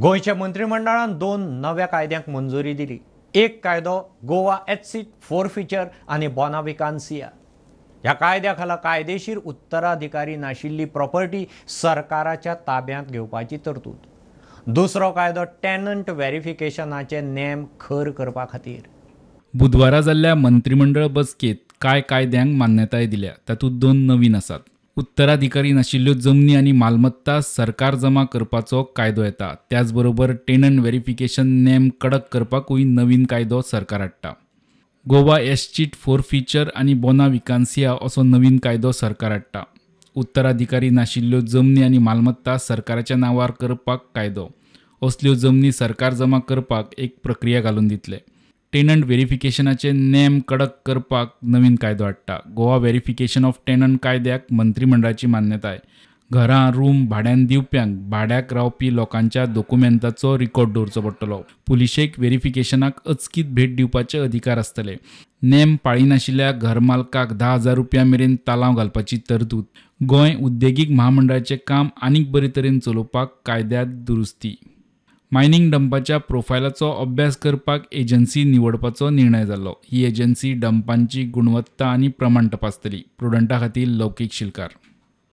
गोंयच्या मंत्रिमंडळान दोन नव्या कायद्यांक मंजुरी दिली एक कायदो गोवा एथसीट फोर फिचर आनी बॉनाविकान्सिया ह्या कायद्या खाला कायदेशीर उत्तराधिकारी नाशिल्ली प्रॉपर्टी सरकाराच्या ताब्यांत घेवपाची तरतूद दुसरो कायदो टॅनंट वेरिफिकेशनाचे नेम खर करपा खातीर बुधवारा जाल्ल्या मंत्रिमंडळ बसकेत कांय कायद्यांक मान्यताय दिल्या तातूंत दोन नवीन आसात उत्तराधिकारी नाशिल्ल्यो जमनी आनी मालमत्ता सरकार जमा करपाचो कायदो येता त्याचबरोबर बरोबर टेनंट व्हेरिफिकेशन नेम कडक करपाकूय नवीन कायदो सरकार हाडटा गोवा एसचीट फोर फिचर आनी बोना विकांसिया असो नवीन कायदो सरकार हाडटा उत्तराधिकारी नाशिल्ल्यो जमनी आनी मालमत्ता सरकाराच्या नांवार करपाक कायदो असल्यो जमनी सरकार जमा करपाक एक प्रक्रिया घालून दितले टेनंट वेरिफिकेशनाचे नेम कडक करपाक नवीन कायदो हाडटा गोवा वेरिफिकेशन ऑफ टेनंट कायद्याक मंत्रिमंडळाची मान्यताय घरां रूम भाड्यान दिवप्यांक भाड्याक रावपी लोकांच्या डॉक्युमेंटाचो रिकॉर्ड दवरचो पडटलो पुलिशेक व्हेरिफिकेशनाक अचकीत भेट दिवपाचे अधिकार आसतले नेम पाळिनाशिल्ल्या घरमालकाक धा हजार रुपया मेरेन तालांव घालपाची तरतूद गोंय उद्देगीक महामंडळाचे काम आनीक बरे तरेन चलोवपाक कायद्यात दुरुस्ती मायनिंग डंपाच्या प्रोफायलाचो अभ्यास करपाक एजन्सी निवडपाचो निर्णय जाल्लो ही एजन्सी डंपांची गुणवत्ता आनी प्रमाण तपासतली प्रुडंटा खातीर लौकीक शिलकार